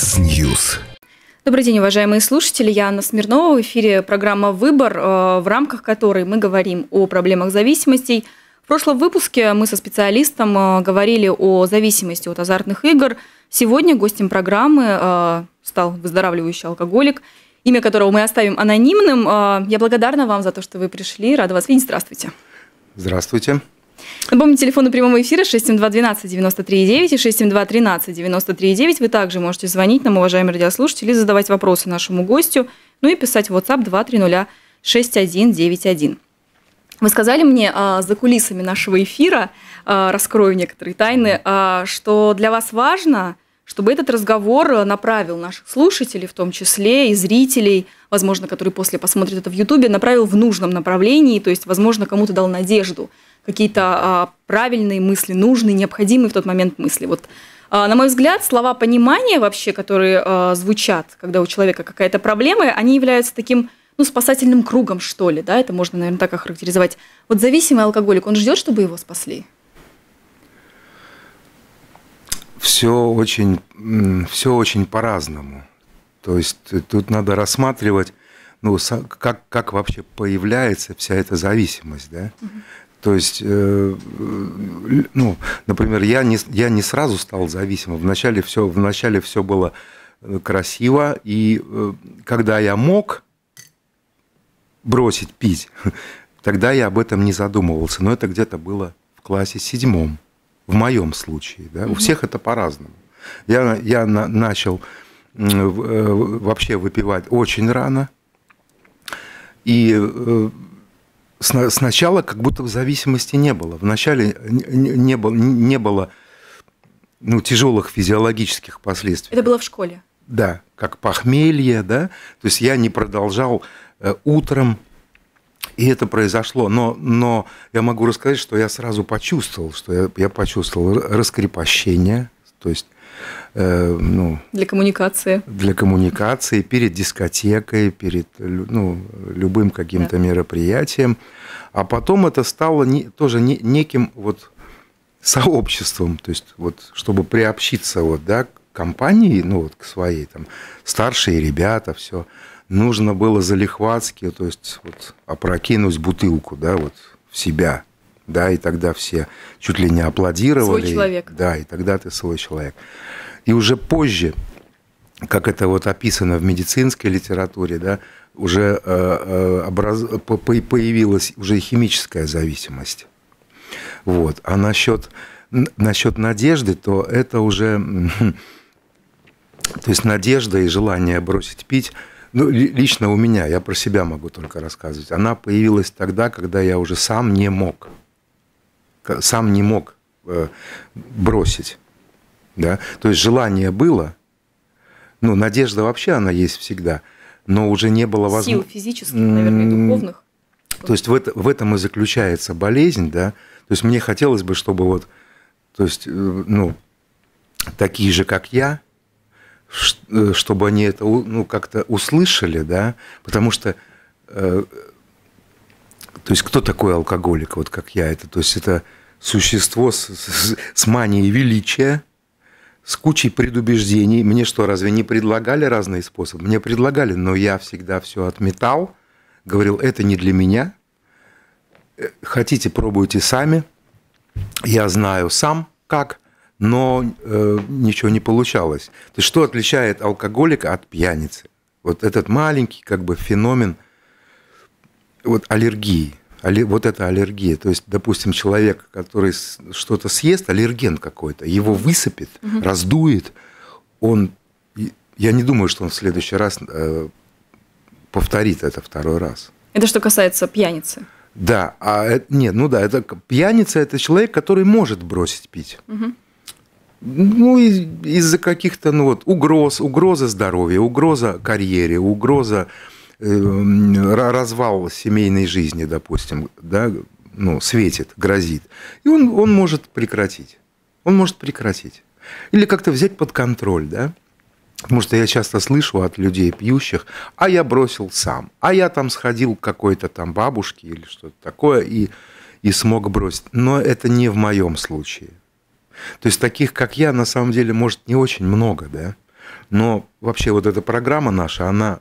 Ватсньюз. Добрый день, уважаемые слушатели. Я Анна Смирнова. В эфире программа «Выбор», э, в рамках которой мы говорим о проблемах зависимостей. В прошлом выпуске мы со специалистом э, говорили о зависимости от азартных игр. Сегодня гостем программы э, стал выздоравливающий алкоголик, имя которого мы оставим анонимным. Я благодарна вам за то, что вы пришли. Рада вас видеть. Здравствуйте. Здравствуйте. Напомню, телефоны прямого эфира 672-12-93-9 и 672-13-93-9. Вы также можете звонить нам, уважаемые радиослушатели, задавать вопросы нашему гостю, ну и писать в WhatsApp 230-6191. Вы сказали мне а, за кулисами нашего эфира, а, раскрою некоторые тайны, а, что для вас важно чтобы этот разговор э, направил наших слушателей, в том числе и зрителей, возможно, которые после посмотрят это в Ютубе, направил в нужном направлении, то есть, возможно, кому-то дал надежду, какие-то а, правильные мысли, нужные, необходимые в тот момент мысли. Вот, а, на мой взгляд, слова понимания вообще, которые а, звучат, когда у человека какая-то проблема, они являются таким ну, спасательным кругом, что ли, да, это можно, наверное, так охарактеризовать. Вот зависимый алкоголик, он ждет, чтобы его спасли? все очень, все очень по-разному. То есть э, тут надо рассматривать, ну, как, как вообще появляется вся эта зависимость, да? То есть, э, э ну, например, я не, я не сразу стал зависимым. Вначале все, вначале все было э, красиво, и э, когда я мог бросить пить, тогда я об этом не задумывался. Но это где-то было в классе седьмом в моем случае. Да? Угу. У всех это по-разному. Я, я на, начал э, вообще выпивать очень рано. И э, сначала как будто в зависимости не было. Вначале не было, не было ну, тяжелых физиологических последствий. Это было в школе? Да, как похмелье, да. То есть я не продолжал э, утром и это произошло. Но, но я могу рассказать, что я сразу почувствовал, что я, я почувствовал раскрепощение, то есть Э, ну, для коммуникации. Для коммуникации, перед дискотекой, перед ну, любым каким-то да. мероприятием. А потом это стало не, тоже не, неким вот сообществом, то есть вот чтобы приобщиться вот, да, к компании, ну вот к своей, там, старшие ребята, все нужно было залихватски, то есть вот, опрокинуть бутылку, да, вот в себя, да, и тогда все чуть ли не аплодировали. Свой человек. Да, и тогда ты свой человек. И уже позже, как это вот описано в медицинской литературе, да, уже э, э образ... появилась уже химическая зависимость. Вот. А насчет, насчет надежды, то это уже... То есть надежда и желание бросить пить – ну, лично у меня, я про себя могу только рассказывать. Она появилась тогда, когда я уже сам не мог. Сам не мог э, бросить. Да? То есть желание было, ну, надежда вообще она есть всегда, но уже не было возможности. Сил физических, наверное, духовных. То есть в, это, в этом и заключается болезнь, да. То есть мне хотелось бы, чтобы вот, то есть, э, ну, такие же, как я, Э, чтобы они это ну, как-то услышали, да, потому что э, то есть кто такой алкоголик, вот как я это, то есть это существо с, с, с манией величия, с кучей предубеждений. Мне что, разве не предлагали разные способы? Мне предлагали, но я всегда все отметал, говорил, это не для меня. Э, хотите, пробуйте сами. Я знаю сам, как но э, ничего не получалось. То есть что отличает алкоголика от пьяницы? Вот этот маленький как бы феномен вот аллергии. Аллер, вот это аллергия. То есть, допустим, человек, который что-то съест, аллерген какой-то, его высыпет, угу. раздует, он... Я не думаю, что он в следующий раз э, повторит это второй раз. Это что касается пьяницы. Да, а э, нет, ну да, это пьяница это человек, который может бросить пить. Угу. Ну, из-за каких-то ну, вот, угроз, угроза здоровья, угроза карьере, угроза э, развал семейной жизни, допустим, да, ну, светит, грозит. И он, он может прекратить. Он может прекратить. Или как-то взять под контроль, да? Потому что я часто слышу от людей пьющих, а я бросил сам, а я там сходил к какой-то там бабушке или что-то такое и, и смог бросить. Но это не в моем случае. То есть таких, как я, на самом деле, может, не очень много, да? Но вообще вот эта программа наша, она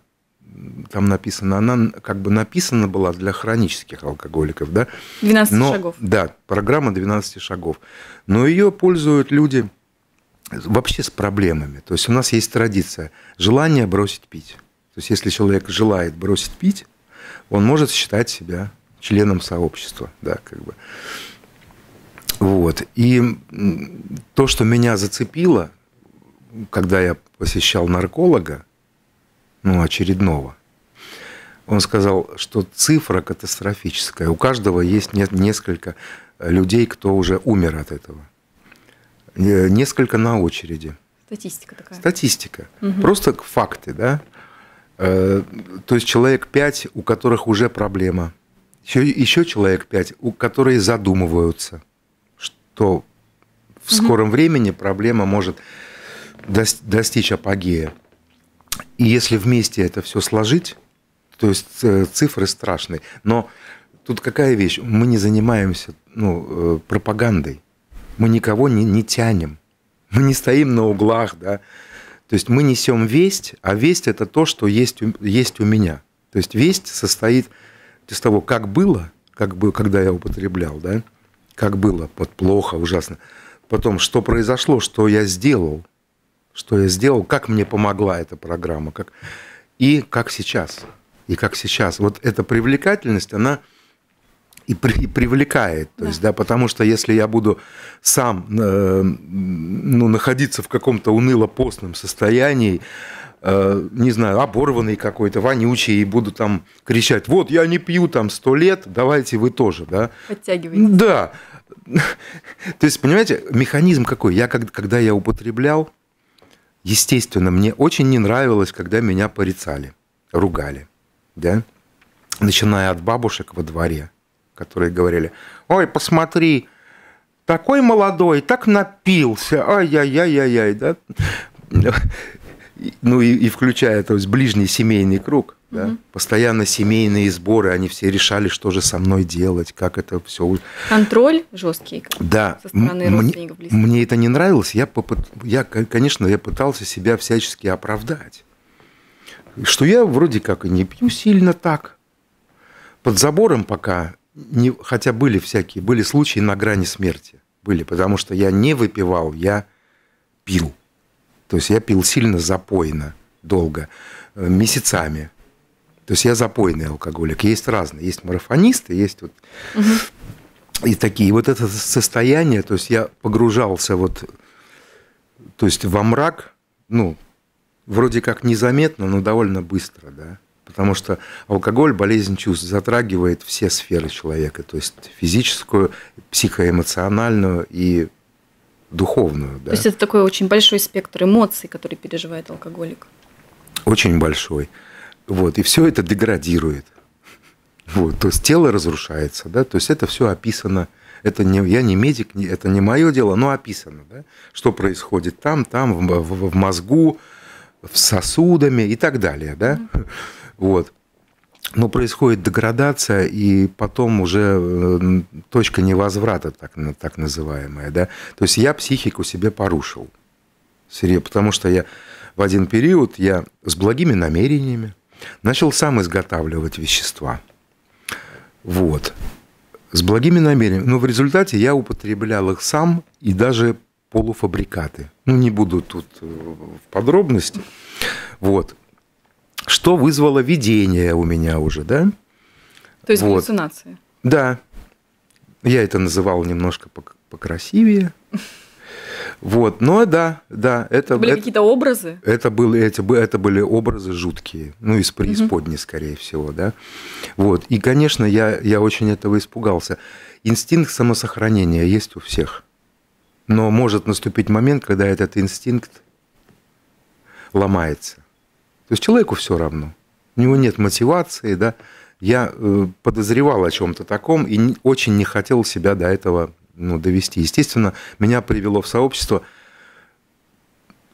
там написана, она как бы написана была для хронических алкоголиков, да? 12 Но, шагов. Да, программа 12 шагов. Но ее пользуют люди вообще с проблемами. То есть у нас есть традиция – желание бросить пить. То есть если человек желает бросить пить, он может считать себя членом сообщества, да, как бы. Вот. И то, что меня зацепило, когда я посещал нарколога, ну, очередного, он сказал, что цифра катастрофическая. У каждого есть несколько людей, кто уже умер от этого. Э, несколько на очереди. Статистика такая. Статистика. Угу. Просто факты, да? Э, то есть человек 5, у которых уже проблема. Еще, еще человек 5, у которых задумываются – то в скором времени проблема может достичь апогея. И если вместе это все сложить, то есть э, цифры страшные. Но тут какая вещь? Мы не занимаемся ну, э, пропагандой. Мы никого не, не тянем. Мы не стоим на углах, да. То есть мы несем весть, а весть это то, что есть, есть у меня. То есть весть состоит из того, как было, как бы, когда я употреблял, да, как было, вот плохо, ужасно. Потом, что произошло, что я сделал, что я сделал, как мне помогла эта программа, как... и как сейчас, и как сейчас. Вот эта привлекательность, она и, при, привлекает, то да. есть, да, потому что если я буду сам, э, ну, находиться в каком-то уныло-постном состоянии, Э, не знаю, оборванный какой-то, вонючий, и буду там кричать, вот, я не пью там сто лет, давайте вы тоже, да? Подтягивайте. Да. То есть, понимаете, механизм какой? Я, когда я употреблял, естественно, мне очень не нравилось, когда меня порицали, ругали, да? Начиная от бабушек во дворе, которые говорили, ой, посмотри, такой молодой, так напился, ай-яй-яй-яй-яй, да? ну и, и включая, то есть ближний семейный круг, да? постоянно семейные сборы, они все решали, что же со мной делать, как это все. Контроль жесткий. Да. Со стороны М- родственников близких. Мне это не нравилось, я попыт, я, конечно, я пытался себя всячески оправдать, что я вроде как и не пью сильно так. Под забором пока, не, хотя были всякие, были случаи на грани смерти, были, потому что я не выпивал, я пил. То есть я пил сильно запойно, долго, э, месяцами. То есть я запойный алкоголик. Есть разные. Есть марафонисты, есть вот... И такие. Вот это состояние, то есть я погружался вот... То есть во мрак, ну, вроде как незаметно, но довольно быстро, да. Потому что алкоголь, болезнь чувств, затрагивает все сферы человека. То есть физическую, психоэмоциональную и духовную. Да? То есть это такой очень большой спектр эмоций, который переживает алкоголик. Очень большой. Вот, и все это деградирует. Вот, то есть тело разрушается, да, то есть это все описано. Это не, я не медик, это не мое дело, но описано, да, что происходит там, там, в, в, в мозгу, в сосудами и так далее, да. Mm-hmm. Вот но ну, происходит деградация, и потом уже э, точка невозврата, так, так называемая. Да? То есть я психику себе порушил. Серьезно, потому что я в один период я с благими намерениями начал сам изготавливать вещества. Вот. С благими намерениями. Но в результате я употреблял их сам и даже полуфабрикаты. Ну, не буду тут э, в подробности. Вот что вызвало видение у меня уже, да? То есть вот. галлюцинации. Да. Я это называл немножко покрасивее. Вот, но да, да, это, это были какие-то образы. Это были эти, это были образы жуткие, ну из преисподней, угу. скорее всего, да. Вот и, конечно, я я очень этого испугался. Инстинкт самосохранения есть у всех, но может наступить момент, когда этот инстинкт ломается. То есть человеку все равно. У него нет мотивации, да. Я э, подозревал о чем-то таком и очень не хотел себя до этого ну, довести. Естественно, меня привело в сообщество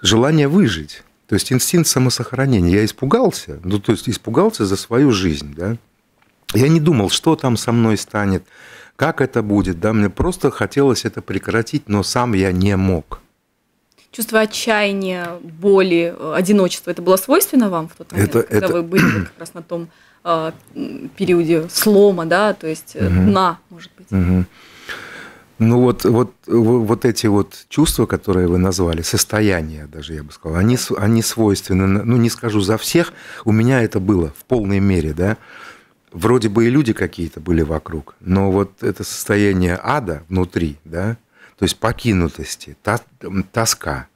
желание выжить. То есть инстинкт самосохранения. Я испугался, ну то есть испугался за свою жизнь, да. Я не думал, что там со мной станет, как это будет, да. Мне просто хотелось это прекратить, но сам я не мог чувство отчаяния, боли, э, одиночества, это было свойственно вам в тот момент, это, когда это... вы были как раз на том э, периоде слома, да, то есть угу. дна, может быть? Угу. Ну вот, вот, вот эти вот чувства, которые вы назвали, состояние, даже, я бы сказал, они, они свойственны, ну не скажу за всех, у меня это было в полной мере, да. Вроде бы и люди какие-то были вокруг, но вот это состояние ада внутри, да, то есть покинутости, тоска,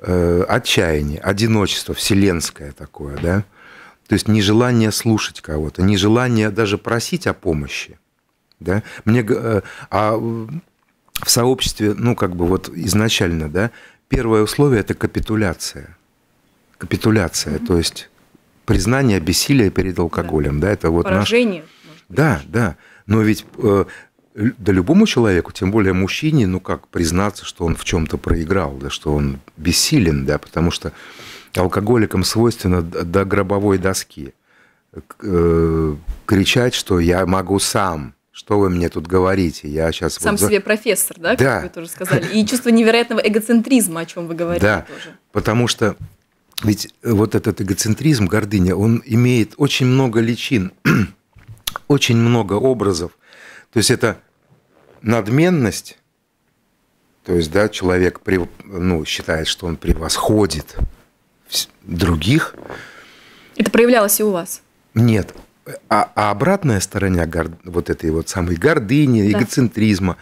э, отчаяние, одиночество вселенское такое, да, то есть нежелание слушать кого-то, нежелание даже просить о помощи, да, мне, э, а в сообществе, ну, как бы вот изначально, да, первое условие – это капитуляция, капитуляция, mm-hmm. то есть признание бессилия перед алкоголем, да, да это вот Поражение, наш... Да, да, но ведь э, да любому человеку, тем более мужчине, ну как признаться, что он в чем-то проиграл, да, что он бессилен, да, потому что алкоголикам свойственно до гробовой доски э, кричать, что я могу сам, что вы мне тут говорите, я сейчас... Сам вот... себе профессор, да, да, как вы тоже сказали, и чувство невероятного эгоцентризма, о чем вы говорили да, тоже. потому что ведь вот этот эгоцентризм, гордыня, он имеет очень много личин, очень много образов, то есть это надменность, то есть да, человек ну, считает, что он превосходит других. Это проявлялось и у вас? Нет. А, а обратная сторона вот этой вот самой гордыни, да. эгоцентризма,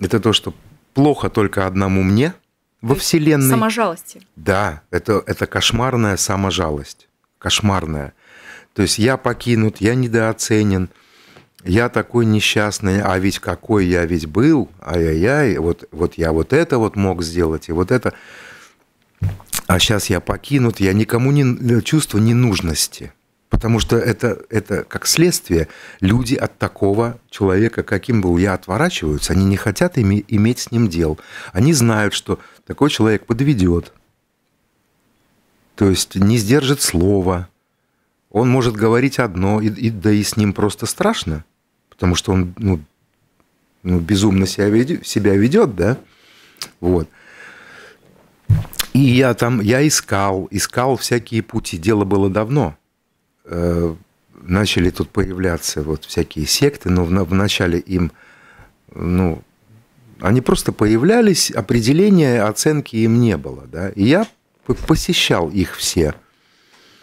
это то, что плохо только одному мне во то Вселенной. Саможалости. Да, это, это кошмарная саможалость. Кошмарная. То есть я покинут, я недооценен – я такой несчастный, а ведь какой я ведь был, ай-яй-яй, вот, вот я вот это вот мог сделать, и вот это. А сейчас я покинут, я никому не э, чувство ненужности. Потому что это, это как следствие. Люди от такого человека, каким был я, отворачиваются. Они не хотят ими, иметь с ним дел. Они знают, что такой человек подведет. То есть не сдержит слова. Он может говорить одно, и, и, да и с ним просто страшно потому что он ну, ну, безумно себя ведет, себя ведет, да, вот. И я там, я искал, искал всякие пути. Дело было давно. Э, начали тут появляться вот всякие секты, но вначале им, ну, они просто появлялись, определения, оценки им не было, да. И я посещал их все –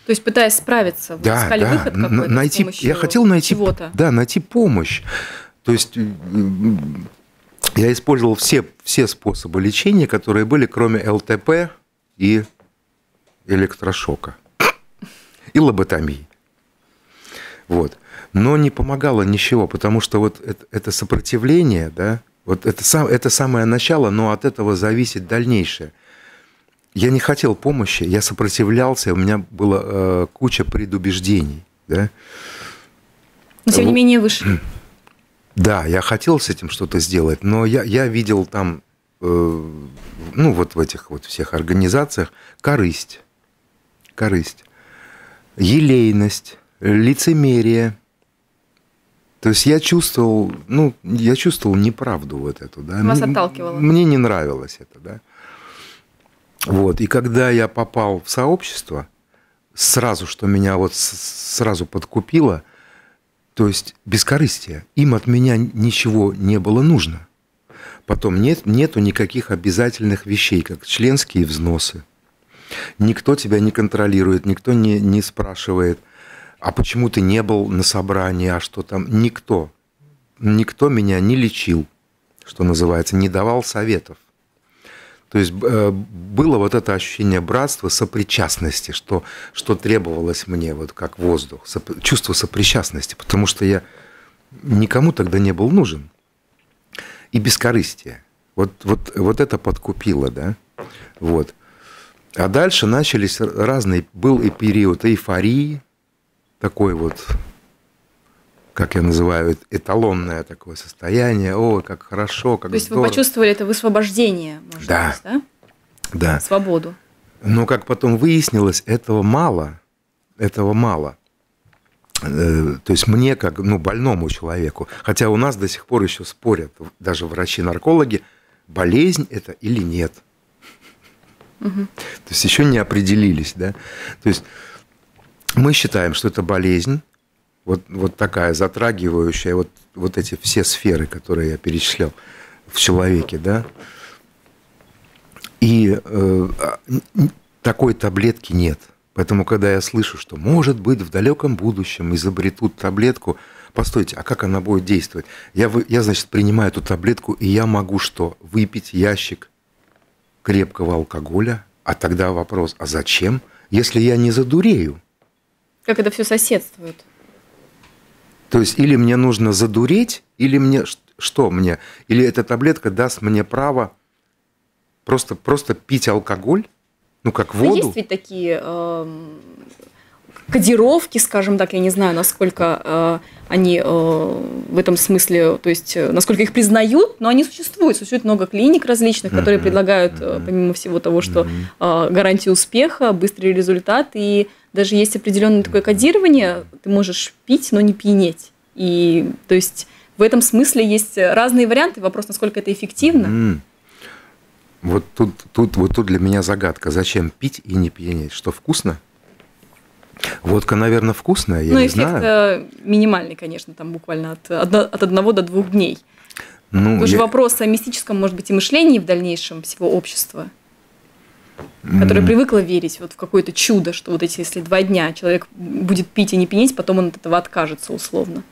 то есть пытаясь справиться, вы да, искали да. выход какой-то найти, Я хотел найти, да, найти помощь. То есть э, э, я использовал все, все способы лечения, которые были, кроме ЛТП и электрошока. И лоботомии. Вот. Но не помогало ничего, потому что вот это, это сопротивление, да, вот это, сам, это самое начало, но от этого зависит дальнейшее – я не хотел помощи, я сопротивлялся, у меня была э, куча предубеждений. Да? Но тем не менее выше. Да, я хотел с этим что-то сделать, но я, я видел там, э, ну вот в этих вот всех организациях, корысть, корысть, елейность, лицемерие. То есть я чувствовал, ну, я чувствовал неправду вот эту, да. Вас отталкивало. Мне не нравилось это, да. Вот. И когда я попал в сообщество, сразу, что меня вот сразу подкупило, то есть бескорыстие. Им от меня ничего не было нужно. Потом нет, нету никаких обязательных вещей, как членские взносы. Никто тебя не контролирует, никто не, не спрашивает, а почему ты не был на собрании, а что там. Никто. Никто меня не лечил, что называется, не давал советов. То есть э, было вот это ощущение братства, сопричастности, что, что требовалось мне, вот как воздух, чувство сопричастности, потому что я никому тогда не был нужен. И бескорыстие. Вот, вот, вот это подкупило, да? Вот. А дальше начались разные... Был и период эйфории, такой вот как я называю, э, эталонное такое состояние. О, как хорошо, как То есть здорово. вы почувствовали это высвобождение, может да. быть, да? Да. Свободу. Но, как потом выяснилось, этого мало. Этого мало. Э, то есть мне, как ну, больному человеку, хотя у нас до сих пор еще спорят даже врачи-наркологи, болезнь это или нет. Угу. То есть еще не определились, да. То есть мы считаем, что это болезнь, вот, вот такая затрагивающая вот, вот эти все сферы, которые я перечислял в человеке, да. И э, а, такой таблетки нет. Поэтому, когда я слышу, что, может быть, в далеком будущем изобретут таблетку, постойте, а как она будет действовать? Я, я значит, принимаю эту таблетку, и я могу что? Выпить ящик крепкого алкоголя? А тогда вопрос, а зачем, если я не задурею? Как это все соседствует? То есть или мне нужно задуреть, или мне что мне? Или эта таблетка даст мне право просто, просто пить алкоголь, ну как воду? Но есть ведь такие э, кодировки, скажем так, я не знаю, насколько э, они э, в этом смысле, то есть э, насколько их признают, но они существуют. Существует много клиник различных, которые uh-huh, предлагают, uh помимо всего того, что uh э, гарантию успеха, быстрый результат и даже есть определенное такое кодирование, ты можешь пить, но не пьянеть. И то есть в этом смысле есть разные варианты. Вопрос, насколько это эффективно. Mm. Вот тут, тут, вот тут для меня загадка. Зачем пить и не пьянеть? Что вкусно? Водка, наверное, вкусная, я ну, не знаю. Ну, минимальный, конечно, там буквально от, от одного до двух дней. Ну, Тоже я... вопрос о мистическом, может быть, и мышлении в дальнейшем всего общества которая привыкла верить вот в какое-то чудо, что вот эти, если два дня человек будет пить и не пенеть, потом он от этого откажется условно.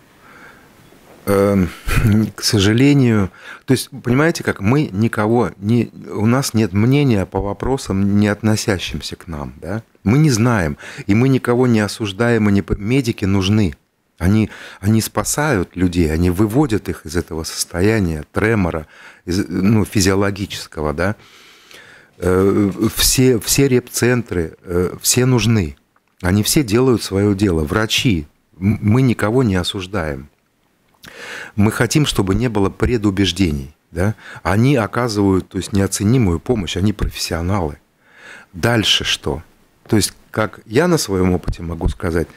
Эм, к сожалению, то есть, понимаете, как мы никого, не, у нас нет мнения по вопросам, не относящимся к нам, да? Мы не знаем, и мы никого не осуждаем, и не, медики нужны. Они, они спасают людей, они выводят их из этого состояния тремора, из, ну, физиологического, да? Э, все, все репцентры, э, все нужны. Они все делают свое дело. Врачи, мы никого не осуждаем. Мы хотим, чтобы не было предубеждений. Да? Они оказывают то есть, неоценимую помощь, они профессионалы. Дальше что? То есть, как я на своем опыте могу сказать,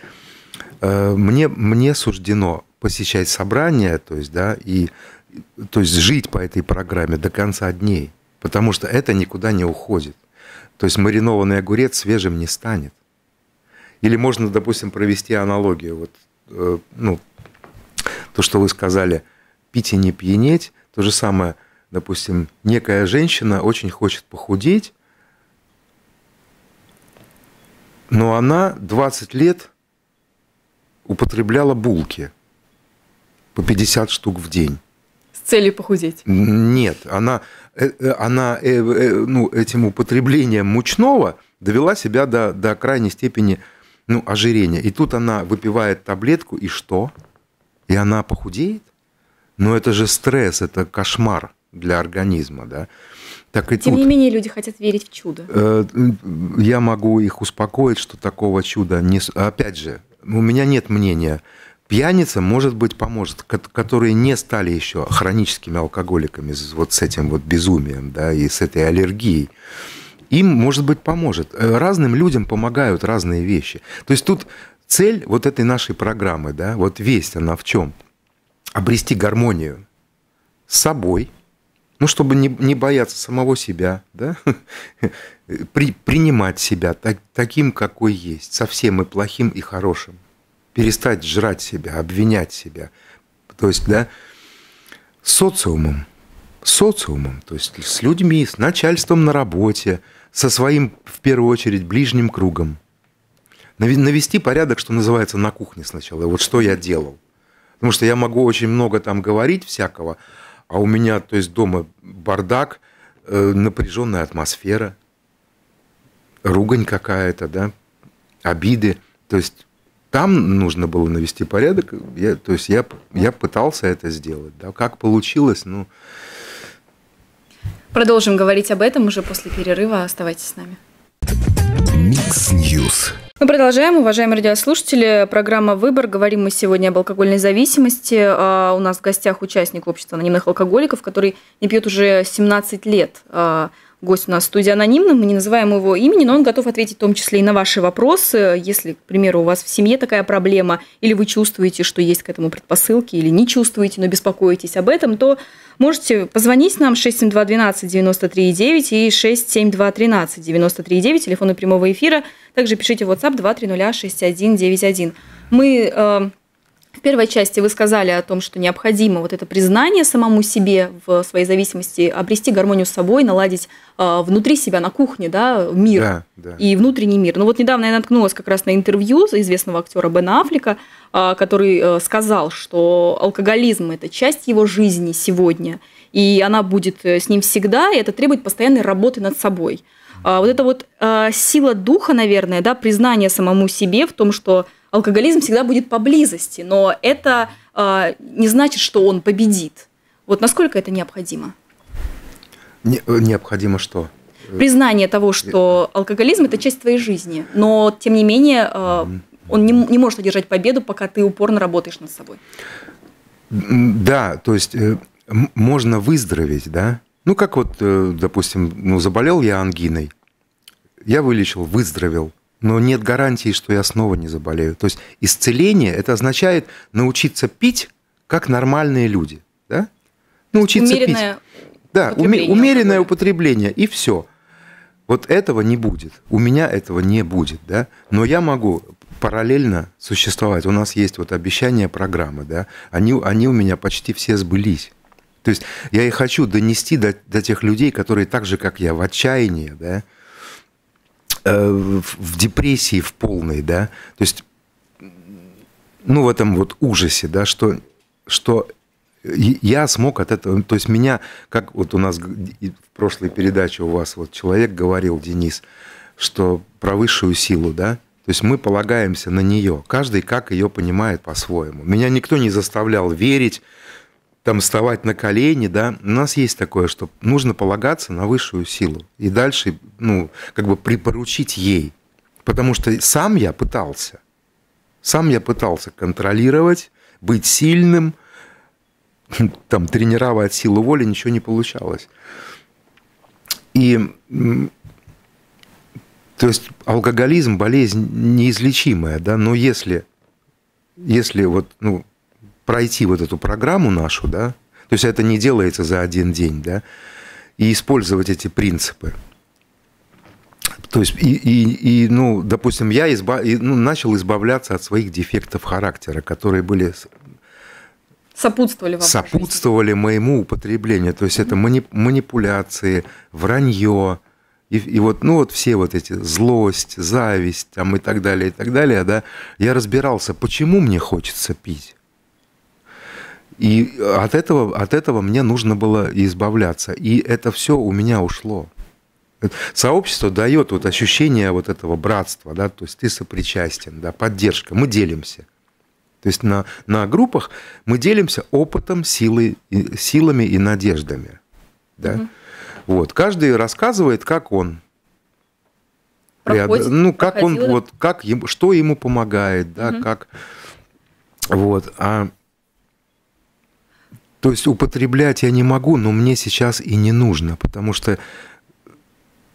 э, мне, мне суждено посещать собрания, то есть, да, и то есть жить по этой программе до конца дней – Потому что это никуда не уходит. То есть маринованный огурец свежим не станет. Или можно, допустим, провести аналогию. Вот, э, ну, то, что вы сказали, пить и не пьянеть. То же самое, допустим, некая женщина очень хочет похудеть, но она 20 лет употребляла булки по 50 штук в день с целью похудеть? Нет, она, э, э, она э, ну, этим употреблением мучного довела себя до, до крайней степени ну, ожирения. И тут она выпивает таблетку, и что? И она похудеет? Но ну, это же стресс, это кошмар для организма, да. Так и Тем тут. не менее, люди хотят верить в чудо. Я могу их успокоить, что такого чуда не... Опять же, у меня нет мнения пьяницам, может быть, поможет, которые не стали еще хроническими алкоголиками вот с этим вот безумием, да, и с этой аллергией. Им, может быть, поможет. Э, разным людям помогают разные вещи. То есть тут цель вот этой нашей программы, да, вот весть она в чем? Обрести гармонию с собой, ну, чтобы не, не бояться самого себя, да, При, принимать себя так, таким, какой есть, со всем и плохим, и хорошим перестать жрать себя, обвинять себя. То есть, да, социумом, социумом, то есть с людьми, с начальством на работе, со своим, в первую очередь, ближним кругом. Навести порядок, что называется, на кухне сначала. Вот что я делал. Потому что я могу очень много там говорить всякого, а у меня, то есть дома бардак, э, напряженная атмосфера, ругань какая-то, да, обиды. То есть там нужно было навести порядок. Я, то есть я, я пытался это сделать. Да. Как получилось, ну... Продолжим говорить об этом уже после перерыва. Оставайтесь с нами. Микс Ньюс. Мы продолжаем, уважаемые радиослушатели. Программа «Выбор». Говорим мы сегодня об алкогольной зависимости. А, у нас в гостях участник общества анонимных алкоголиков, который не пьет уже 17 лет. А, гость у нас в студии анонимным, мы не называем его имени, но он готов ответить в том числе и на ваши вопросы, если, к примеру, у вас в семье такая проблема, или вы чувствуете, что есть к этому предпосылки, или не чувствуете, но беспокоитесь об этом, то можете позвонить нам 672-12-93-9 и 672-13-93-9, телефоны прямого эфира, также пишите в WhatsApp 2306191. А мы э, в первой части вы сказали о том, что необходимо вот это признание самому себе в своей зависимости, обрести гармонию с собой, наладить э, внутри себя на кухне, да, мир да, да. и внутренний мир. Ну вот недавно я наткнулась как раз на интервью известного актера Бена Аффлека, э, который э, сказал, что алкоголизм – это часть его жизни сегодня, и она будет э, с ним всегда, и это требует постоянной работы над собой. Э, вот это вот э, сила духа, наверное, да, признание самому себе в том, что алкоголизм всегда будет поблизости, но это э, не значит, что он победит. Вот насколько это необходимо? Не, э, необходимо что? Э, Признание того, э, что алкоголизм это часть твоей жизни, но тем не менее э, он не, не может одержать победу, пока ты упорно работаешь над собой. Да, то есть э, можно выздороветь, да? Ну как вот, э, допустим, ну заболел я ангиной, я вылечил, выздоровел, но нет гарантии, что я снова не заболею. То есть исцеление это означает научиться пить, как нормальные люди, да? Научиться умеренное пить. Да, умеренное алкоголя. употребление и все. Вот этого не будет. У меня этого не будет, да? Но я могу параллельно существовать. У нас есть вот обещания программы, да? Они, они у меня почти все сбылись. То есть я и хочу донести до, до тех людей, которые так же, как я, в отчаянии, да, Э, в депрессии в полной, да, то есть, ну, в этом вот ужасе, да, что, что я смог от этого, то есть меня, как вот у нас в прошлой передаче у вас вот человек говорил, Денис, что про высшую силу, да, то есть мы полагаемся на нее. Каждый как ее понимает по-своему. Меня никто не заставлял верить, там вставать на колени, да, у нас есть такое, что нужно полагаться на высшую силу и дальше, ну, как бы припоручить ей, потому что сам я пытался, сам я пытался контролировать, быть сильным, там тренировать силу воли, ничего не получалось. И то есть алкоголизм болезнь неизлечимая, да, но если если вот ну, пройти вот эту программу нашу, да, то есть это не делается за один день, да, и использовать эти принципы. То есть, и, и, и ну, допустим, я изба... и, ну, начал избавляться от своих дефектов характера, которые были сопутствовали, вам сопутствовали моему употреблению. То есть, mm -hmm. это мани... манипуляции, вранье, и, и вот, ну, вот все вот эти злость, зависть там, и так далее, и так далее, да, я разбирался, почему мне хочется пить. И от этого, от этого мне нужно было избавляться. И это все у меня ушло. Сообщество дает вот ощущение вот этого братства, да, то есть ты сопричастен, да, поддержка, мы делимся. То есть на, на группах мы делимся опытом, силой, силами и надеждами. Да? Угу. Вот. Каждый рассказывает, как он. Проходит, ну, как проходила. он, вот, как ему, что ему помогает, да, угу. как. Вот. А то есть употреблять я не могу, но мне сейчас и не нужно, потому что,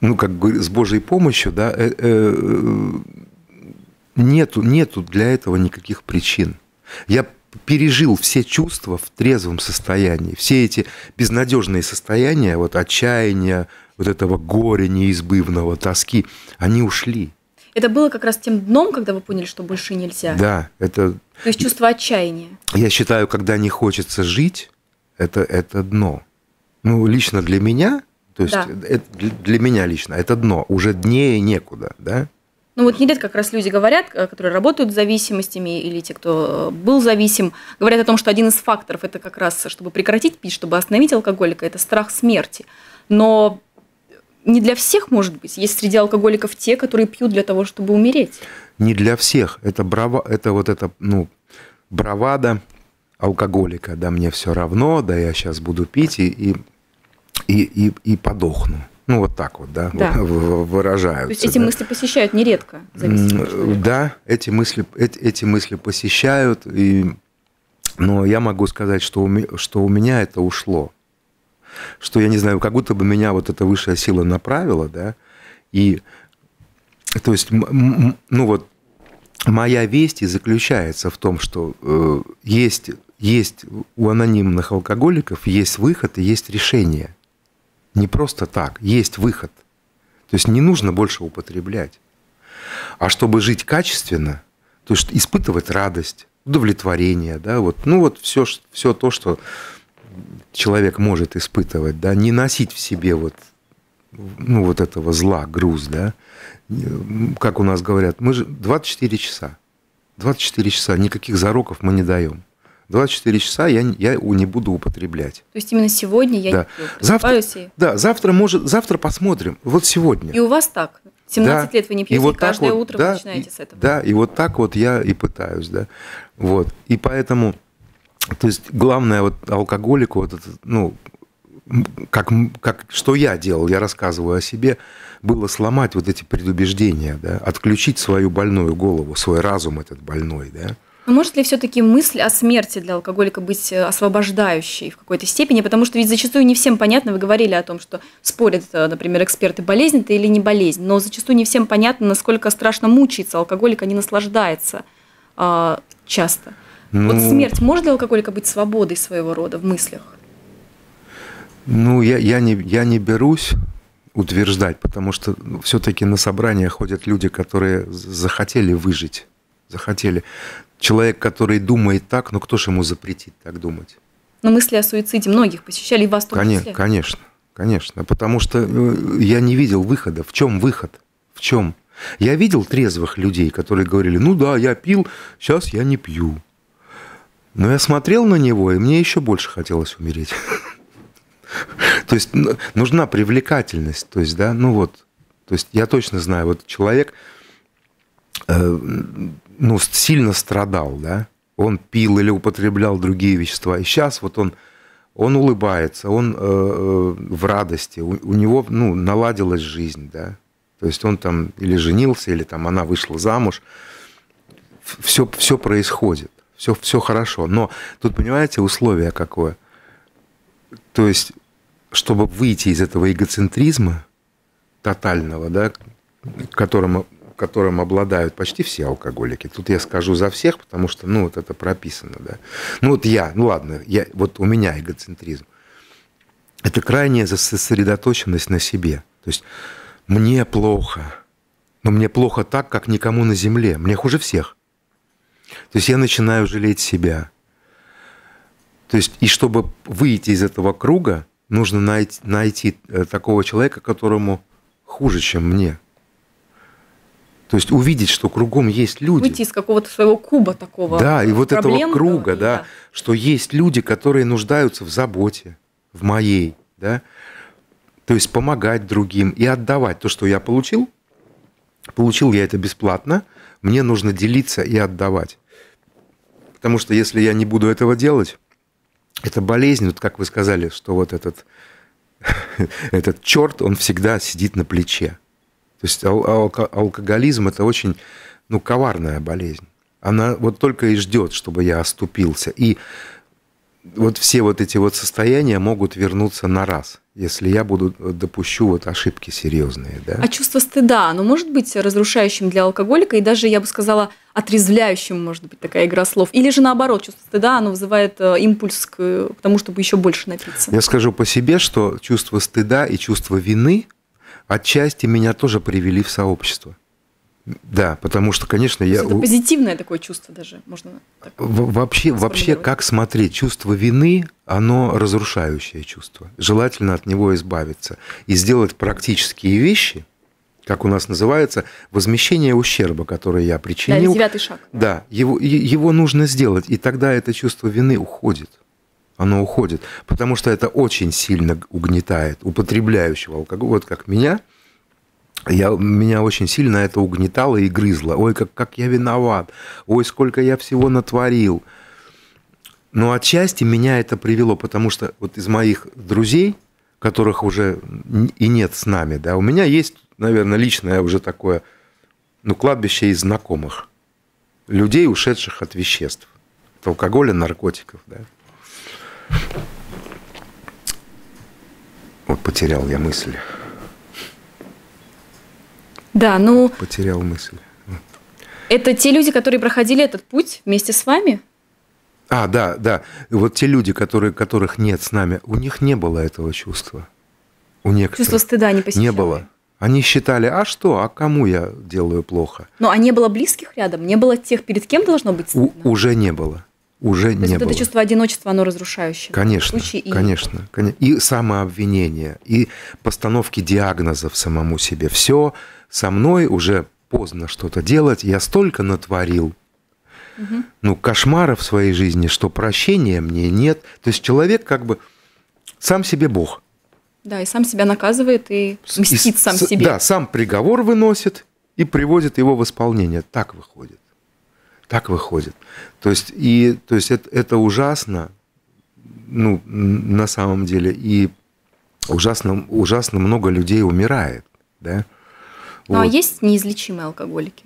ну, как бы с Божьей помощью, да, э, э, э, нету, нету для этого никаких причин. Я пережил все чувства в трезвом состоянии, все эти безнадежные состояния, вот отчаяния, вот этого горя неизбывного, тоски, они ушли. Это было как раз тем дном, когда вы поняли, что больше нельзя. Да, это. То есть чувство отчаяния. Я считаю, когда не хочется жить, это, это дно. Ну, лично для меня, то есть да. Э, это, для меня лично, это дно. Уже днее некуда, да? Ну вот нередко как раз люди говорят, э, которые работают с зависимостями или те, кто э, был зависим, говорят о том, что один из факторов это как раз, чтобы прекратить пить, чтобы остановить алкоголика, это страх смерти. Но не для всех, может быть. Есть среди алкоголиков те, которые пьют для того, чтобы умереть. Не для всех. Это браво, это вот это ну бравада, алкоголика, да мне все равно, да я сейчас буду пить и, и, и, и, и подохну. Ну, вот так вот, да, да. выражаются. То есть эти да. мысли посещают нередко, Да, эти мысли, эти, эти мысли посещают, и... но я могу сказать, что у, что у меня это ушло. Что я не знаю, как будто бы меня вот эта высшая сила направила, да, и то есть, ну вот, моя весть и заключается в том, что э, есть есть у анонимных алкоголиков есть выход и есть решение. Не просто так, есть выход. То есть не нужно больше употреблять. А чтобы жить качественно, то есть испытывать радость, удовлетворение, да, вот, ну вот все, все то, что человек может испытывать, да, не носить в себе вот, ну, вот этого зла, груз, да, как у нас говорят, мы же 24 часа, 24 часа, никаких зароков мы не даем. 24 часа я, я его не буду употреблять. То есть именно сегодня я да. не пью, завтра, и... Да, завтра, может, завтра посмотрим, вот сегодня. И у вас так? 17 да, лет вы не пьете, и вот и каждое вот, утро да, начинаете с этого. Да, и вот так вот я и пытаюсь, да. Вот, и поэтому, то есть главное вот алкоголику, вот это, ну, как, как, что я делал, я рассказываю о себе, было сломать вот эти предубеждения, да, отключить свою больную голову, свой разум этот больной, да, но а может ли все-таки мысль о смерти для алкоголика быть э, освобождающей в какой-то степени? Потому что ведь зачастую не всем понятно, вы говорили о том, что спорят, э, например, эксперты, болезнь это или не болезнь, но зачастую не всем понятно, насколько страшно мучается алкоголик, а не наслаждается э, часто. Ну, вот смерть может для алкоголика быть свободой своего рода в мыслях? Ну, я, я, не, я не берусь утверждать, потому что ну, все-таки на собрания ходят люди, которые захотели выжить захотели человек, который думает так, ну кто же ему запретит так думать? Но мысли о суициде многих посещали и вас тоже. Конечно, конечно, конечно. Потому что э, я не видел выхода. В чем выход? В чем? Я видел трезвых людей, которые говорили, ну да, я пил, сейчас я не пью. Но я смотрел на него, и мне еще больше хотелось умереть. То есть нужна привлекательность, то есть, да, ну вот, то есть я точно знаю, вот человек э, ну, сильно страдал, да, он пил или употреблял другие вещества. И сейчас вот он, он улыбается, он э, э, в радости, у, у него, ну, наладилась жизнь, да. То есть он там или женился, или там она вышла замуж. Все, все происходит, все, все хорошо. Но тут, понимаете, условие какое? То есть, чтобы выйти из этого эгоцентризма тотального, да, к которому которым обладают почти все алкоголики. Тут я скажу за всех, потому что, ну, вот это прописано, да. Ну, вот я, ну, ладно, я, вот у меня эгоцентризм. Это крайняя сосредоточенность на себе. То есть мне плохо, но мне плохо так, как никому на земле. Мне хуже всех. То есть я начинаю жалеть себя. То есть, и чтобы выйти из этого круга, нужно найти, найти э, такого человека, которому хуже, чем мне. То есть увидеть, что кругом есть люди. Выйти из какого-то своего куба такого. Да, и вот этого круга, да, да, что есть люди, которые нуждаются в заботе, в моей, да. То есть помогать другим и отдавать то, что я получил. Получил я это бесплатно, мне нужно делиться и отдавать. Потому что если я не буду этого делать, это болезнь, вот как вы сказали, что вот этот, этот черт, он всегда сидит на плече. То есть ал- ал- алкоголизм это очень ну, коварная болезнь. Она вот только и ждет, чтобы я оступился. И вот все вот эти вот состояния могут вернуться на раз, если я буду э, допущу вот ошибки серьезные, да. А чувство стыда, оно может быть разрушающим для алкоголика и даже, я бы сказала, отрезвляющим, может быть, такая игра слов. Или же наоборот, чувство стыда, оно вызывает э, импульс к, к тому, чтобы еще больше напиться. Я скажу по себе, что чувство стыда и чувство вины – отчасти меня тоже привели в сообщество. Да, потому что, конечно, я... Это позитивное такое чувство даже, можно так вообще, вообще, как смотреть, чувство вины, оно разрушающее чувство. Желательно от него избавиться и сделать практические вещи, как у нас называется, возмещение ущерба, который я причинил. Да, девятый шаг. Да, его, его нужно сделать, и тогда это чувство вины уходит оно уходит, потому что это очень сильно угнетает употребляющего алкоголь. Вот как меня, я, меня очень сильно это угнетало и грызло. Ой, как, как я виноват, ой, сколько я всего натворил. Но отчасти меня это привело, потому что вот из моих друзей, которых уже и нет с нами, да, у меня есть, наверное, личное уже такое, ну, кладбище из знакомых, людей, ушедших от веществ, от алкоголя, наркотиков, да. Вот потерял я мысль. Да, ну... Потерял мысль. Это те люди, которые проходили этот путь вместе с вами? А, да, да. Вот те люди, которые, которых нет с нами, у них не было этого чувства. У некоторых. Чувство стыда не посещали. Не было. Они считали, а что, а кому я делаю плохо? Ну, а не было близких рядом? Не было тех, перед кем должно быть стыдно? У, уже не было уже То не есть было. это чувство одиночества, оно разрушающее. Конечно, случае, конечно, конечно. И самообвинение, и постановки диагнозов самому себе. Все со мной уже поздно что-то делать, я столько натворил. Угу. Ну, кошмара в своей жизни, что прощения мне нет. То есть человек как бы сам себе Бог. Да, и сам себя наказывает и мстит и, сам с, себе. Да, сам приговор выносит и приводит его в исполнение. Так выходит. Так выходит. То есть, и, то есть это, это ужасно, ну, на самом деле, и ужасно, ужасно много людей умирает, да. Ну, а вот. а есть неизлечимые алкоголики?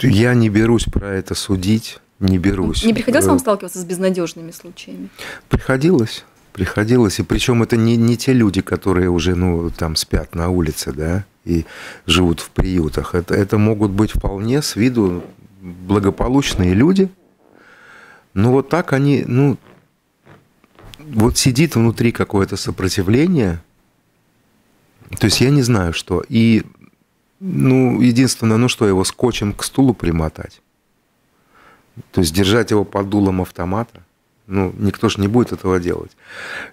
Я не берусь про это судить, не берусь. Не приходилось вам э, сталкиваться с безнадежными случаями? Приходилось, приходилось. И причем это не, не те люди, которые уже, ну, там спят на улице, да, и живут в приютах. Это, это могут быть вполне с виду благополучные люди, но ну, вот так они, ну, вот сидит внутри какое-то сопротивление, то есть я не знаю, что. И, ну, единственное, ну что, его скотчем к стулу примотать. То есть держать его под дулом автомата. Ну, никто же не будет этого делать.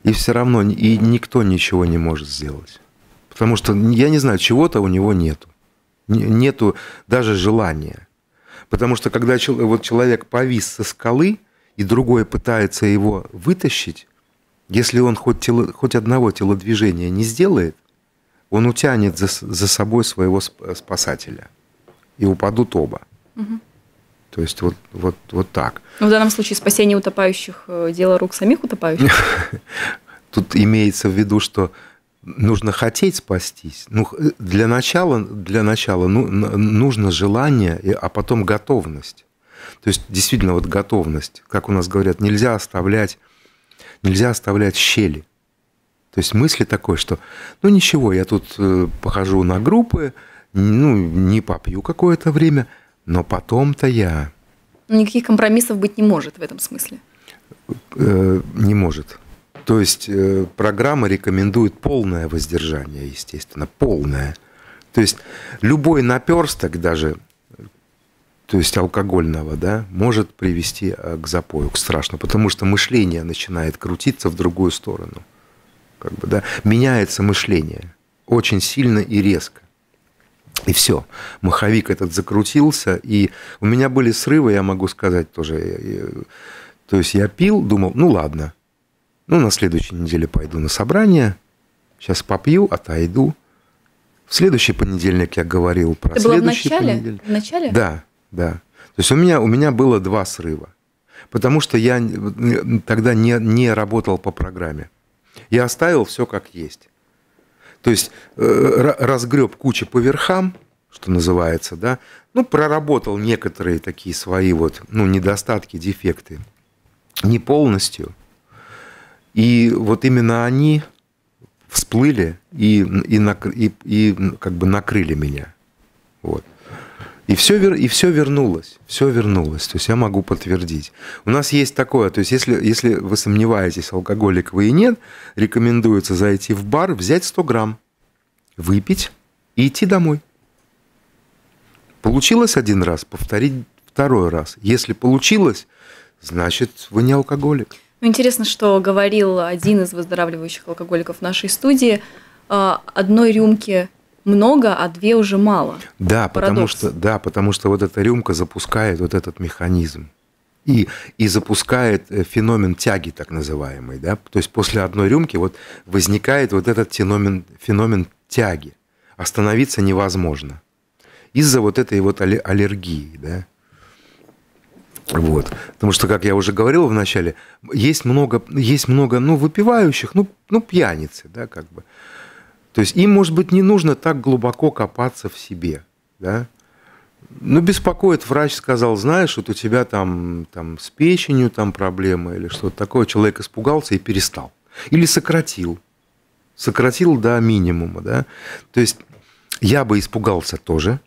И все равно, и никто ничего не может сделать. Потому что, я не знаю, чего-то у него нету. Нету даже желания. Потому что когда вот человек повис со скалы, и другой пытается его вытащить, если он хоть, тело, хоть одного телодвижения не сделает, он утянет за, за собой своего спасателя. И упадут оба. Угу. То есть вот, вот, вот так. Но ну, в данном случае спасение утопающих э, – дело рук самих утопающих? Тут имеется в виду, что нужно хотеть спастись. Ну, э, для начала, для начала ну, нужно желание, а потом готовность. То есть действительно вот готовность, как у нас говорят, нельзя оставлять, нельзя оставлять щели. То есть мысли такой, что ну ничего, я тут э, похожу на группы, ну не попью какое-то время, но потом-то я... Никаких компромиссов быть не может в этом смысле. Э, не может. То есть э, программа рекомендует полное воздержание, естественно, полное. То есть любой наперсток даже, то есть алкогольного, да, может привести э, к запою, к страшному, потому что мышление начинает крутиться в другую сторону. Как бы, да, меняется мышление очень сильно и резко. И все, маховик этот закрутился, и у меня были срывы, я могу сказать тоже. Э, то есть я пил, думал, ну ладно, ну, на следующей неделе пойду на собрание. Сейчас попью, отойду. В следующий понедельник я говорил про Это следующий было в начале? понедельник. В начале? Да, да. То есть у меня, у меня было два срыва. Потому что я тогда не, не работал по программе. Я оставил все как есть. То есть э, разгреб кучу по верхам, что называется, да, ну, проработал некоторые такие свои вот, ну, недостатки, дефекты. Не полностью – и вот именно они всплыли и, и, и, и как бы накрыли меня. Вот. И все, и все вернулось, все вернулось, то есть я могу подтвердить. У нас есть такое, то есть если, если вы сомневаетесь, алкоголик вы и нет, рекомендуется зайти в бар, взять 100 грамм, выпить и идти домой. Получилось один раз, повторить второй раз. Если получилось, значит вы не алкоголик. Ну, интересно, что говорил один из выздоравливающих алкоголиков в нашей студии. А, одной рюмки много, а две уже мало. Да, потому что, да, потому что вот эта рюмка запускает вот этот механизм. И, и запускает э, феномен тяги, так называемый. Да? То есть после одной рюмки вот возникает вот этот феномен, феномен тяги. Остановиться невозможно. Из-за вот этой вот аллергии. Да? Вот. Потому что, как я уже говорил в начале, есть много, есть много ну, выпивающих, ну, ну, пьяницы, да, как бы. То есть им, может быть, не нужно так глубоко копаться в себе, да. Ну, беспокоит врач, сказал, знаешь, вот у тебя там, там с печенью там проблемы или что-то такое. Человек испугался и перестал. Или сократил. Сократил до минимума, да. То есть я бы испугался тоже,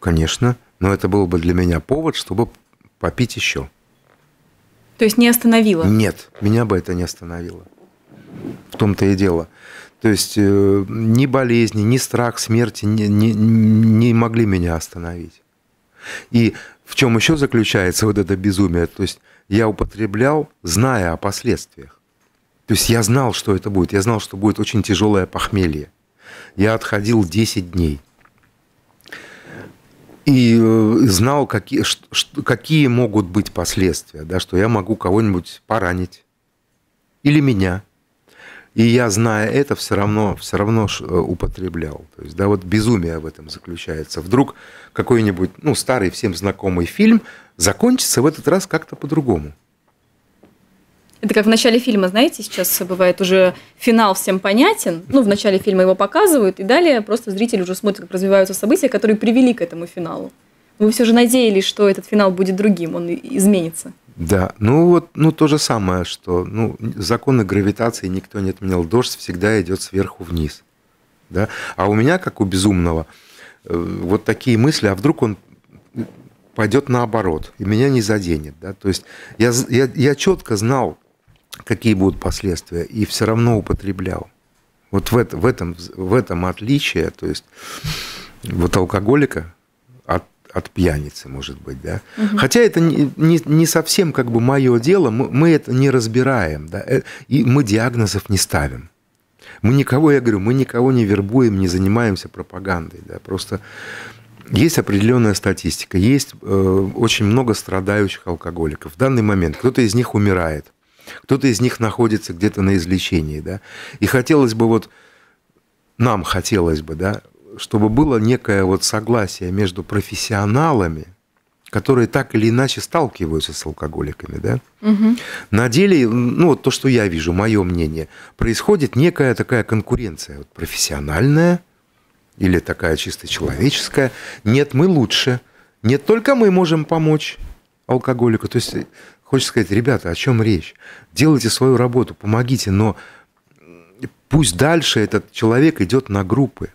конечно, но это был бы для меня повод, чтобы попить еще. То есть не остановило? Нет, меня бы это не остановило. В том-то и дело. То есть э, ни болезни, ни страх смерти не, не, не могли меня остановить. И в чем еще заключается вот это безумие? То есть я употреблял, зная о последствиях. То есть я знал, что это будет. Я знал, что будет очень тяжелое похмелье. Я отходил 10 дней и э, знал, какие, какие могут быть последствия, да, что я могу кого-нибудь поранить или меня. И я, зная это, все равно, все равно э, употреблял. То есть, да, вот безумие в этом заключается. Вдруг какой-нибудь, ну, старый всем знакомый фильм закончится в этот раз как-то по-другому. Это как в начале фильма, знаете, сейчас бывает уже финал всем понятен. Ну, в начале фильма его показывают, и далее просто зритель уже смотрит, как развиваются события, которые привели к этому финалу. Вы все же надеялись, что этот финал будет другим, он изменится. Да, ну вот, ну то же самое, что ну, законы гравитации никто не отменял. Дождь всегда идет сверху вниз. Да? А у меня, как у безумного, э, вот такие мысли, а вдруг он пойдет наоборот, и меня не заденет. Да? То есть я, я, я четко знал, какие будут последствия, и все равно употреблял. Вот в, это, в, этом, в этом отличие, то есть вот алкоголика от, от пьяницы, может быть, да. Угу. Хотя это не, не, не совсем как бы мое дело, мы, мы это не разбираем, да, э, и мы диагнозов не ставим. Мы никого, я говорю, мы никого не вербуем, не занимаемся пропагандой, да, просто есть определенная статистика, есть э, очень много страдающих алкоголиков. В данный момент кто-то из них умирает кто-то из них находится где-то на излечении, да. И хотелось бы вот, нам хотелось бы, да, чтобы было некое вот согласие между профессионалами, которые так или иначе сталкиваются с алкоголиками, да? Угу. На деле, ну вот то, что я вижу, мое мнение, происходит некая такая конкуренция, вот профессиональная или такая чисто человеческая. Нет, мы лучше. Нет, только мы можем помочь алкоголику. То есть Хочется сказать, ребята, о чем речь? Делайте свою работу, помогите, но пусть дальше этот человек идет на группы.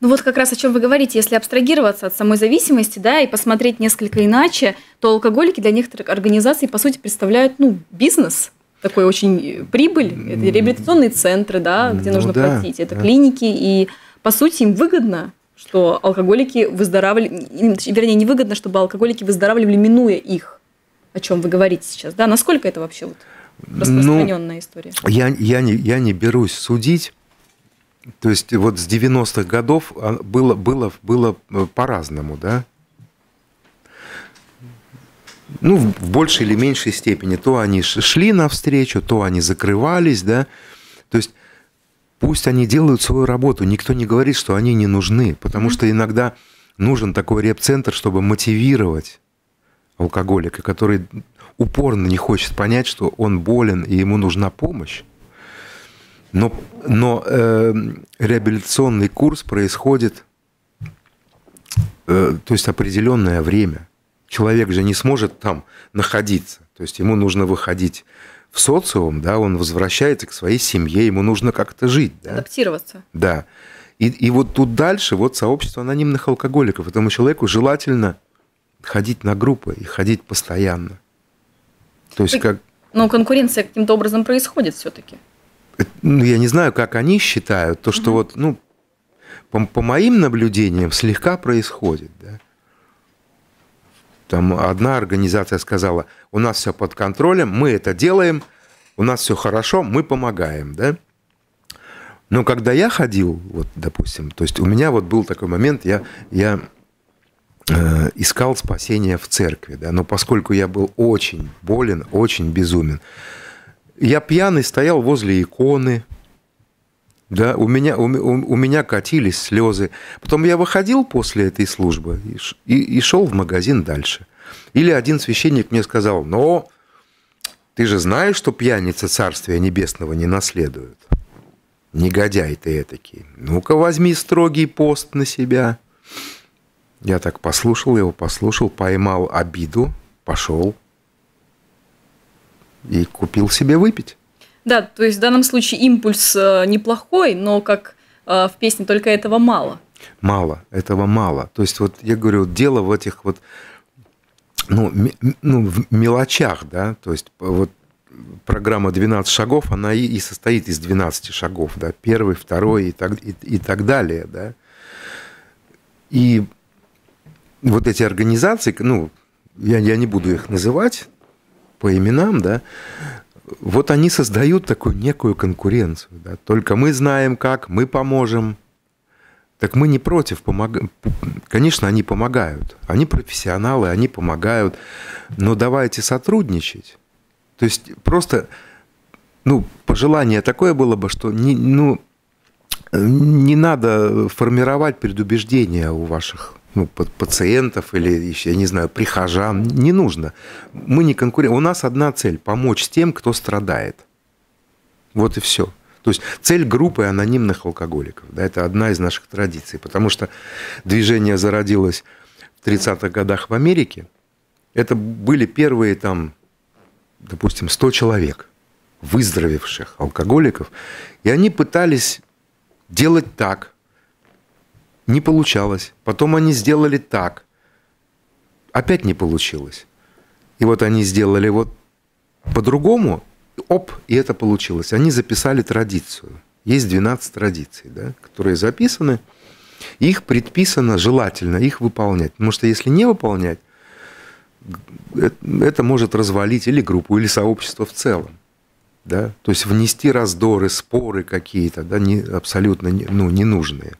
Ну вот как раз о чем вы говорите, если абстрагироваться от самой зависимости, да, и посмотреть несколько иначе, то алкоголики для некоторых организаций, по сути, представляют, ну, бизнес, такой очень э, прибыль, это реабилитационные центры, да, ну где ну, нужно да, платить, это да. клиники, и, по сути, им выгодно, что алкоголики выздоравливали, вернее, не выгодно, чтобы алкоголики выздоравливали, минуя их о чем вы говорите сейчас, да? Насколько это вообще вот распространенная ну, история? Я, я, не, я не берусь судить. То есть вот с 90-х годов а, было, было, было э, по-разному, да? Ну, в большей или меньшей степени. То они шли навстречу, то они закрывались, да? То есть пусть они делают свою работу. Никто не говорит, что они не нужны, потому что иногда нужен такой реп-центр, чтобы мотивировать алкоголика, который упорно не хочет понять, что он болен и ему нужна помощь. Но, но э, реабилитационный курс происходит, э, то есть определенное время. Человек же не сможет там находиться. То есть ему нужно выходить в социум, да, он возвращается к своей семье, ему нужно как-то жить. Да? Адаптироваться. Да. И, и вот тут дальше вот сообщество анонимных алкоголиков. Этому человеку желательно ходить на группы и ходить постоянно. То есть как... Но конкуренция каким-то образом происходит все-таки. Ну, я не знаю, как они считают, то, что угу. вот, ну, по, по моим наблюдениям, слегка происходит, да. Там одна организация сказала, у нас все под контролем, мы это делаем, у нас все хорошо, мы помогаем, да. Но когда я ходил, вот, допустим, то есть у меня вот был такой момент, я, я Э, искал спасения в церкви, да, но поскольку я был очень болен, очень безумен, я пьяный стоял возле иконы, да, у меня, у, у меня катились слезы. Потом я выходил после этой службы и, и шел в магазин дальше. Или один священник мне сказал, но ты же знаешь, что пьяница Царствия Небесного не наследует. Негодяй ты этакий. Ну-ка возьми строгий пост на себя. Я так послушал его, послушал, поймал обиду, пошел и купил себе выпить. Да, то есть в данном случае импульс э, неплохой, но как э, в песне только этого мало. Мало, этого мало. То есть вот я говорю, дело в этих вот ну, ну, в мелочах, да, то есть вот программа 12 шагов, она и, и состоит из 12 шагов, да, первый, второй и так, и, и так далее, да. И вот эти организации, ну, я, я не буду их называть по именам, да, вот они создают такую некую конкуренцию. Да? Только мы знаем как, мы поможем. Так мы не против, помог... конечно, они помогают. Они профессионалы, они помогают. Но давайте сотрудничать. То есть просто, ну, пожелание такое было бы, что не, ну, не надо формировать предубеждения у ваших ну, пациентов или, я не знаю, прихожан. Не нужно. Мы не конкурируем. У нас одна цель – помочь тем, кто страдает. Вот и все. То есть цель группы анонимных алкоголиков. Да, это одна из наших традиций. Потому что движение зародилось в 30-х годах в Америке. Это были первые там, допустим, 100 человек, выздоровевших алкоголиков. И они пытались делать так – не получалось. Потом они сделали так. Опять не получилось. И вот они сделали вот по-другому, оп, и это получилось. Они записали традицию. Есть 12 традиций, да, которые записаны. Их предписано, желательно их выполнять. Потому что если не выполнять, э, это может развалить или группу, или сообщество в целом. Да? То есть внести раздоры, споры какие-то, да, не, абсолютно не, ну, ненужные.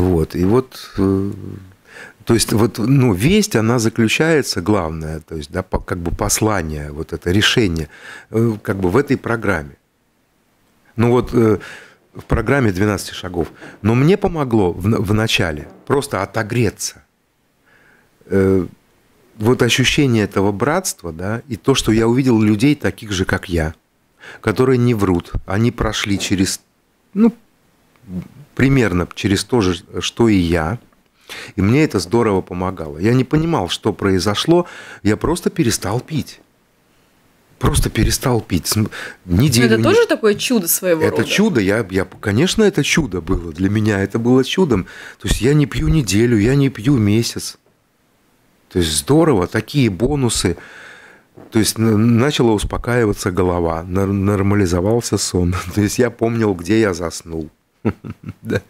Вот, и вот, э, то есть, вот, ну, весть, она заключается, главное, то есть, да, как бы послание, вот это решение, э, как бы в этой программе. Ну, вот, э, в программе «12 шагов». Но мне помогло в, начале просто отогреться. вот ощущение этого братства, да, и то, что я увидел людей таких же, как я, которые не врут, они прошли через, ну, примерно через то же, что и я. И мне это здорово помогало. Я не понимал, что произошло. Я просто перестал пить. Просто перестал пить. Неделю, это тоже не... такое чудо своего это рода? Это чудо. Я, я, конечно, это чудо было. Для меня это было чудом. То есть я не пью неделю, я не пью месяц. То есть здорово, такие бонусы. То есть начала успокаиваться голова, нормализовался сон. То есть я помнил, где я заснул.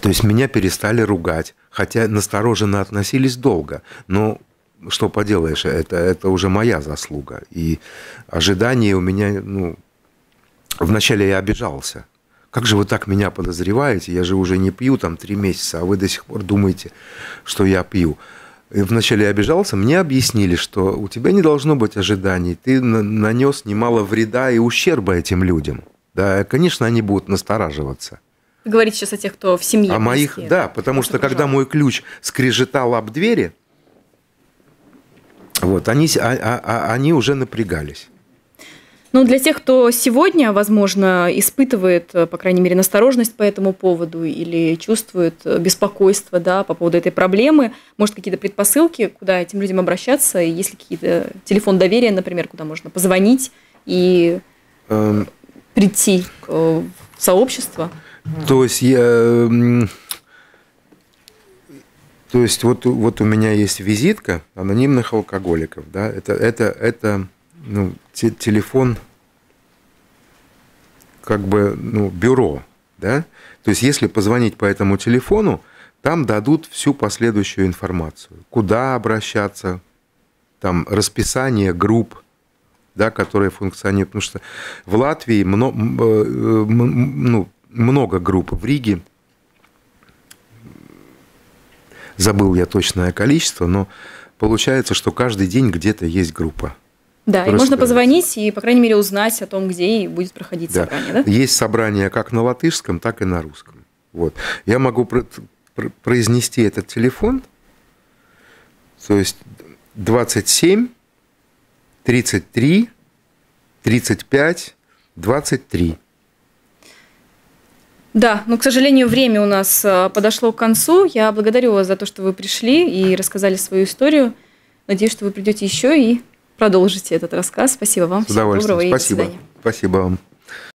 То есть меня перестали ругать, хотя настороженно относились долго, но что поделаешь, это, это уже моя заслуга. И ожидания у меня, ну, вначале я обижался. Как же вы так меня подозреваете? Я же уже не пью там три месяца, а вы до сих пор думаете, что я пью. И вначале я обижался, мне объяснили, что у тебя не должно быть ожиданий, ты нанес немало вреда и ущерба этим людям – да, конечно, они будут настораживаться. Говорить сейчас о тех, кто в семье. О моих, да, потому что когда мой ключ скрежетал об двери, вот, они, а, а, а, они уже напрягались. Ну, для тех, кто сегодня, возможно, испытывает, э, по крайней мере, насторожность по этому поводу или чувствует э, беспокойство да, по поводу этой проблемы, может, какие-то предпосылки, куда этим людям обращаться, есть ли какие-то телефон доверия, например, куда можно позвонить и эм, прийти в сообщество. То есть я... То есть вот, вот у меня есть визитка анонимных алкоголиков, да, это, это, это ну, те, телефон как бы, ну, бюро, да, то есть если позвонить по этому телефону, там дадут всю последующую информацию, куда обращаться, там расписание групп, да, которая функционирует. Потому что в Латвии много, э, ну, много групп, в Риге забыл я точное количество, но получается, что каждый день где-то есть группа. Да, и можно позвонить и, по крайней мере, узнать о том, где и будет проходить да. собрание, да? Есть собрания как на латышском, так и на русском. Вот. Я могу произнести этот телефон, то есть 27 33, 35, 23. Да, но, к сожалению, время у нас э, подошло к концу. Я благодарю вас за то, что вы пришли и рассказали свою историю. Надеюсь, что вы придете еще и продолжите этот рассказ Спасибо вам. С удовольствием. Всего доброго Спасибо. и до свидания. Спасибо вам.